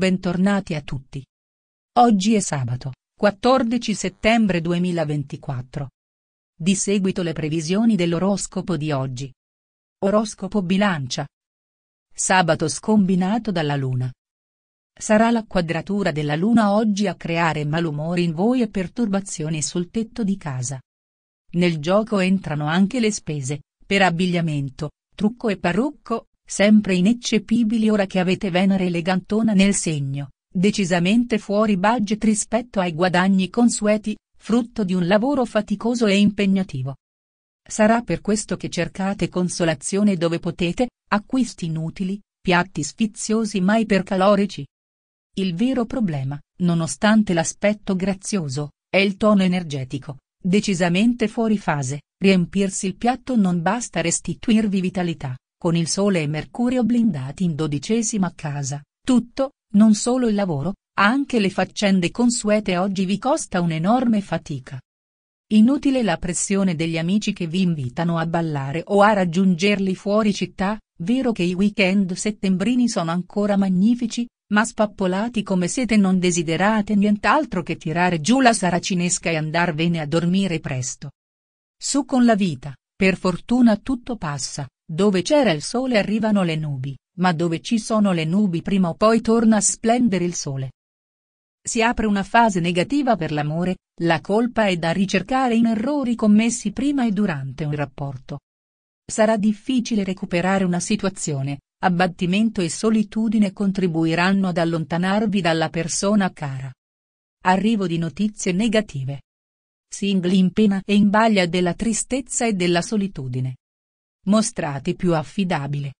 Bentornati a tutti. Oggi è sabato, 14 settembre 2024. Di seguito le previsioni dell'oroscopo di oggi. Oroscopo bilancia. Sabato scombinato dalla luna. Sarà la quadratura della luna oggi a creare malumori in voi e perturbazioni sul tetto di casa. Nel gioco entrano anche le spese, per abbigliamento, trucco e parrucco, sempre ineccepibili ora che avete Venere elegantona nel segno, decisamente fuori budget rispetto ai guadagni consueti, frutto di un lavoro faticoso e impegnativo. Sarà per questo che cercate consolazione dove potete, acquisti inutili, piatti sfiziosi mai percalorici. Il vero problema, nonostante l'aspetto grazioso, è il tono energetico, decisamente fuori fase, riempirsi il piatto non basta restituirvi vitalità, con il Sole e Mercurio blindati in dodicesima casa, tutto, non solo il lavoro, anche le faccende consuete oggi vi costa un'enorme fatica. Inutile la pressione degli amici che vi invitano a ballare o a raggiungerli fuori città, vero che i weekend settembrini sono ancora magnifici, ma spappolati come siete non desiderate nient'altro che tirare giù la saracinesca e andarvene a dormire presto. Su con la vita, per fortuna tutto passa, dove c'era il sole arrivano le nubi, ma dove ci sono le nubi prima o poi torna a splendere il sole. Si apre una fase negativa per l'amore, la colpa è da ricercare in errori commessi prima e durante un rapporto. Sarà difficile recuperare una situazione, abbattimento e solitudine contribuiranno ad allontanarvi dalla persona cara. Arrivo di notizie negative. Singli in pena e in baglia della tristezza e della solitudine Mostrati più affidabile.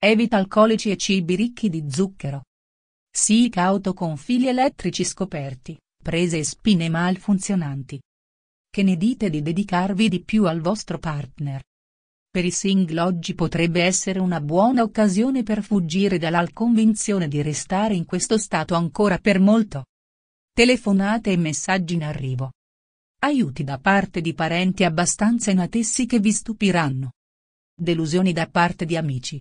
Evita alcolici e cibi ricchi di zucchero. Sii cauto con fili elettrici scoperti, prese e spine malfunzionanti. Che ne dite di dedicarvi di più al vostro partner? Per i single oggi potrebbe essere una buona occasione per fuggire dalla convinzione di restare in questo stato ancora per molto. Telefonate e messaggi in arrivo. Aiuti da parte di parenti abbastanza inatessi che vi stupiranno delusioni da parte di amici.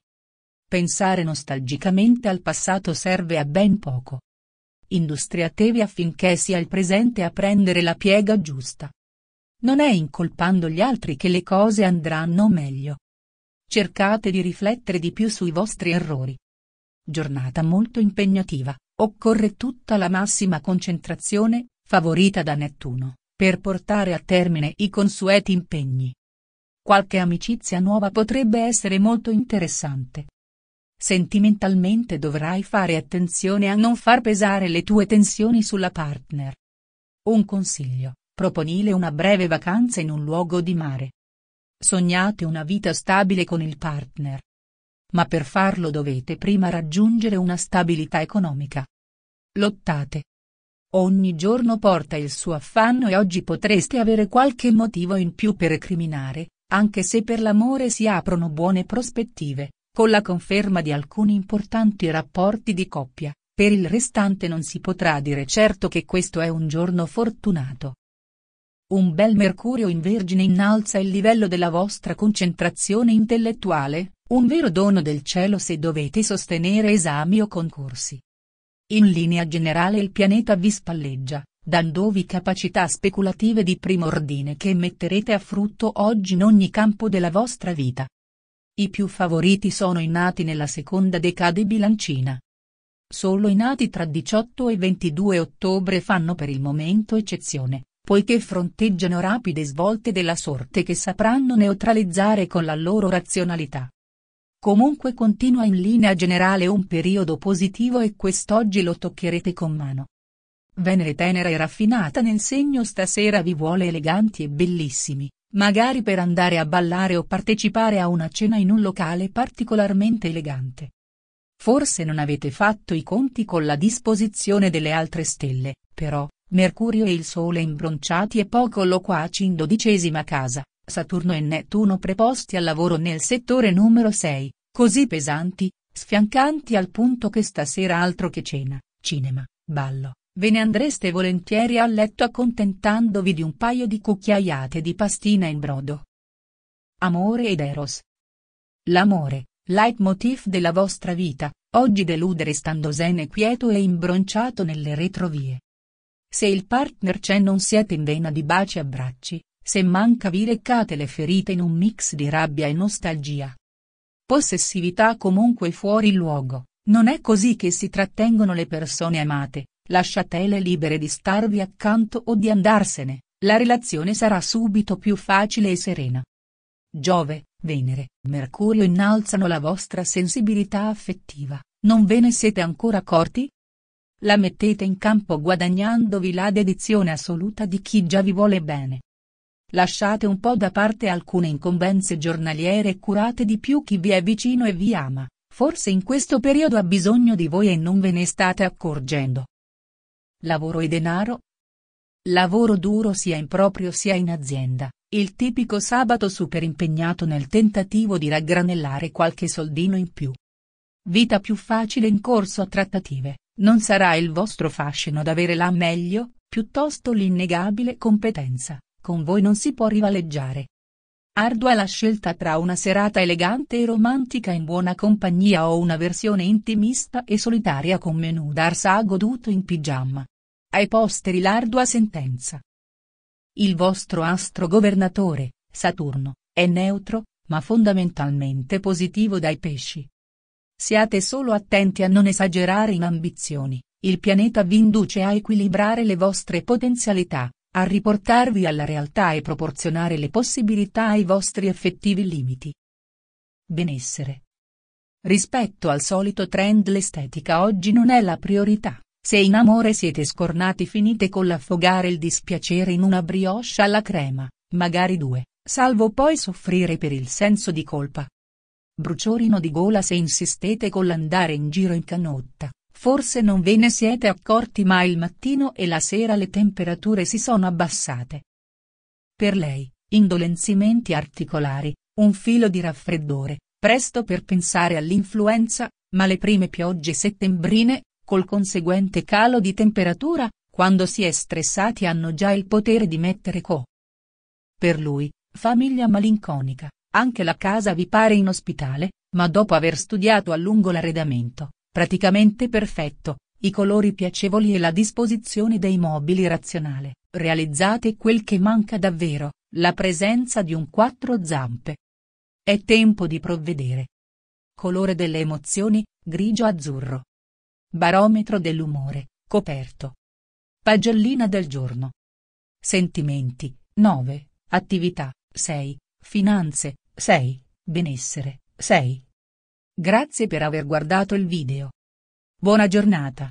Pensare nostalgicamente al passato serve a ben poco. Industriatevi affinché sia il presente a prendere la piega giusta. Non è incolpando gli altri che le cose andranno meglio. Cercate di riflettere di più sui vostri errori. Giornata molto impegnativa, occorre tutta la massima concentrazione, favorita da Nettuno, per portare a termine i consueti impegni. Qualche amicizia nuova potrebbe essere molto interessante. Sentimentalmente dovrai fare attenzione a non far pesare le tue tensioni sulla partner. Un consiglio, proponile una breve vacanza in un luogo di mare. Sognate una vita stabile con il partner. Ma per farlo dovete prima raggiungere una stabilità economica. Lottate. Ogni giorno porta il suo affanno e oggi potreste avere qualche motivo in più per recriminare, anche se per l'amore si aprono buone prospettive, con la conferma di alcuni importanti rapporti di coppia, per il restante non si potrà dire certo che questo è un giorno fortunato. Un bel Mercurio in Vergine innalza il livello della vostra concentrazione intellettuale, un vero dono del cielo se dovete sostenere esami o concorsi. In linea generale il pianeta vi spalleggia, dandovi capacità speculative di primo ordine che metterete a frutto oggi in ogni campo della vostra vita. I più favoriti sono i nati nella seconda decade bilancina. Solo i nati tra 18 e 22 ottobre fanno per il momento eccezione, poiché fronteggiano rapide svolte della sorte che sapranno neutralizzare con la loro razionalità. Comunque continua in linea generale un periodo positivo e quest'oggi lo toccherete con mano. Venere tenera e raffinata nel segno stasera vi vuole eleganti e bellissimi, magari per andare a ballare o partecipare a una cena in un locale particolarmente elegante. Forse non avete fatto i conti con la disposizione delle altre stelle, però, Mercurio e il Sole imbronciati e poco loquaci in dodicesima casa, Saturno e Nettuno preposti al lavoro nel settore numero 6, così pesanti, sfiancanti al punto che stasera altro che cena, cinema, ballo, Ve ne andreste volentieri a letto accontentandovi di un paio di cucchiaiate di pastina in brodo. Amore ed Eros. L'amore, leitmotiv della vostra vita, oggi deludere standosene quieto e imbronciato nelle retrovie. Se il partner c'è non siete in vena di baci e abbracci, se manca vi recate le ferite in un mix di rabbia e nostalgia. Possessività comunque fuori luogo, non è così che si trattengono le persone amate, Lasciatele libere di starvi accanto o di andarsene, la relazione sarà subito più facile e serena. Giove, Venere, Mercurio innalzano la vostra sensibilità affettiva, non ve ne siete ancora accorti? La mettete in campo guadagnandovi la dedizione assoluta di chi già vi vuole bene. Lasciate un po' da parte alcune incombenze giornaliere e curate di più chi vi è vicino e vi ama, forse in questo periodo ha bisogno di voi e non ve ne state accorgendo. Lavoro e denaro? Lavoro duro sia in proprio sia in azienda, il tipico sabato super impegnato nel tentativo di raggranellare qualche soldino in più. Vita più facile in corso a trattative, non sarà il vostro fascino ad avere la meglio, piuttosto l'innegabile competenza, con voi non si può rivaleggiare. Ardua la scelta tra una serata elegante e romantica in buona compagnia o una versione intimista e solitaria con menù d'arsa goduto in pigiama ai posteri l'ardua sentenza. Il vostro astro governatore, Saturno, è neutro, ma fondamentalmente positivo dai pesci. Siate solo attenti a non esagerare in ambizioni, il pianeta vi induce a equilibrare le vostre potenzialità, a riportarvi alla realtà e proporzionare le possibilità ai vostri effettivi limiti. Benessere. Rispetto al solito trend l'estetica oggi non è la priorità. Se in amore siete scornati finite con l'affogare il dispiacere in una brioche alla crema, magari due, salvo poi soffrire per il senso di colpa. Bruciorino di gola se insistete con l'andare in giro in canotta, forse non ve ne siete accorti ma il mattino e la sera le temperature si sono abbassate. Per lei, indolenzimenti articolari, un filo di raffreddore, presto per pensare all'influenza, ma le prime piogge settembrine, col conseguente calo di temperatura, quando si è stressati hanno già il potere di mettere co. Per lui, famiglia malinconica, anche la casa vi pare inospitale, ma dopo aver studiato a lungo l'arredamento, praticamente perfetto, i colori piacevoli e la disposizione dei mobili razionale, realizzate quel che manca davvero, la presenza di un quattro zampe. È tempo di provvedere. Colore delle emozioni, grigio-azzurro. Barometro dell'umore, coperto. Pagellina del giorno. Sentimenti, 9, attività, 6, finanze, 6, benessere, 6. Grazie per aver guardato il video. Buona giornata.